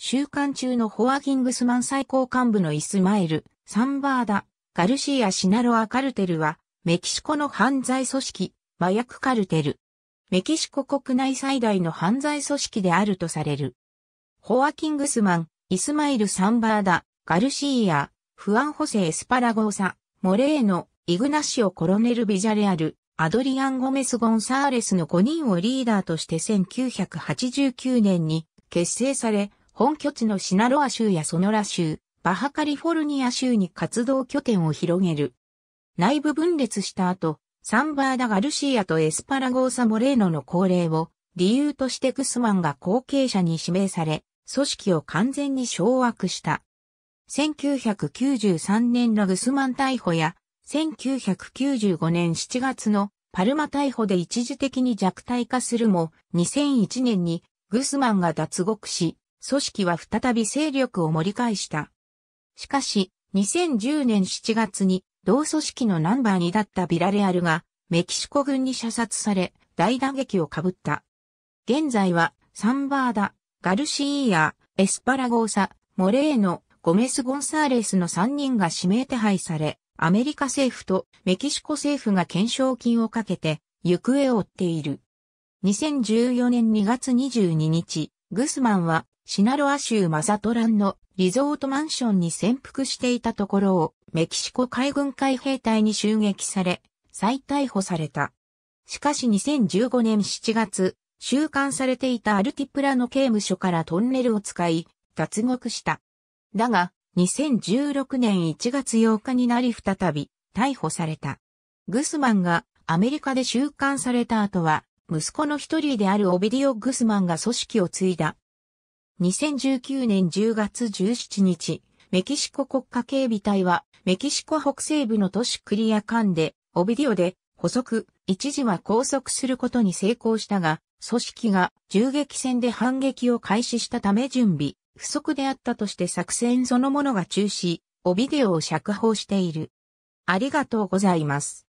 週刊中のホアキングスマン最高幹部のイスマイル、サンバーダ、ガルシア・シナロア・カルテルは、メキシコの犯罪組織、麻薬カルテル。メキシコ国内最大の犯罪組織であるとされる。ホアキングスマン、イスマイル・サンバーダ、ガルシーア、フアンホセ・エスパラゴーサ、モレーノ、イグナシオ・コロネル・ビジャレアル、アドリアン・ゴメス・ゴンサーレスの5人をリーダーとして1989年に結成され、本拠地のシナロア州やソノラ州、バハカリフォルニア州に活動拠点を広げる。内部分裂した後、サンバーダ・ガルシアとエスパラゴーサ・モレーノの高齢を理由としてグスマンが後継者に指名され、組織を完全に掌握した。1993年のグスマン逮捕や、1995年7月のパルマ逮捕で一時的に弱体化するも、2001年にグスマンが脱獄し、組織は再び勢力を盛り返した。しかし、2010年7月に、同組織のナンバー2だったビラレアルが、メキシコ軍に射殺され、大打撃をかぶった。現在は、サンバーダ、ガルシーヤ、エスパラゴーサ、モレーノ、ゴメス・ゴンサーレスの3人が指名手配され、アメリカ政府とメキシコ政府が懸賞金をかけて、行方を追っている。2014年2月22日、グスマンはシナロア州マザトランのリゾートマンションに潜伏していたところをメキシコ海軍海兵隊に襲撃され、再逮捕された。しかし2015年7月、収監されていたアルティプラの刑務所からトンネルを使い、脱獄した。だが、2016年1月8日になり再び逮捕された。グスマンがアメリカで収監された後は、息子の一人であるオビディオ・グスマンが組織を継いだ2019年10月17日、メキシコ国家警備隊は、メキシコ北西部の都市クリアカンで、オビディオで、補足、一時は拘束することに成功したが、組織が銃撃戦で反撃を開始したため準備、不足であったとして作戦そのものが中止、オビデオを釈放している。ありがとうございます。